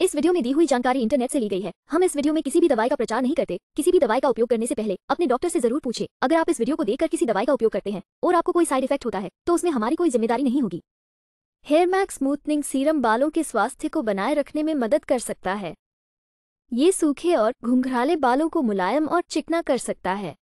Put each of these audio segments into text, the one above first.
इस वीडियो में दी हुई जानकारी इंटरनेट से ली गई है हम इस वीडियो में किसी भी दवाई का प्रचार नहीं करते किसी भी दवाई का उपयोग करने से पहले अपने डॉक्टर से जरूर पूछे अगर आप इस वीडियो को देखकर किसी दवाई का उपयोग करते हैं और आपको कोई साइड इफेक्ट होता है तो उसमें हमारी कोई जिम्मेदारी नहीं होगी हेयर मैक्स स्मूथनिंग सीरम बालों के स्वास्थ्य को बनाए रखने में मदद कर सकता है ये सूखे और घुंघराले बालों को मुलायम और चिकना कर सकता है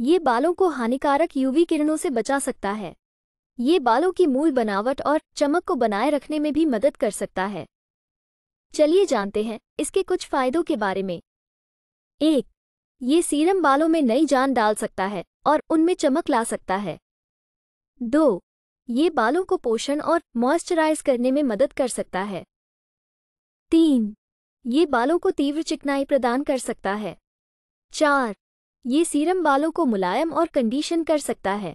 ये बालों को हानिकारक यूवी किरणों से बचा सकता है ये बालों की मूल बनावट और चमक को बनाए रखने में भी मदद कर सकता है चलिए जानते हैं इसके कुछ फायदों के बारे में एक ये सीरम बालों में नई जान डाल सकता है और उनमें चमक ला सकता है दो ये बालों को पोषण और मॉइस्चराइज करने में मदद कर सकता है तीन ये बालों को तीव्र चिकनाई प्रदान कर सकता है चार ये सीरम बालों को मुलायम और कंडीशन कर सकता है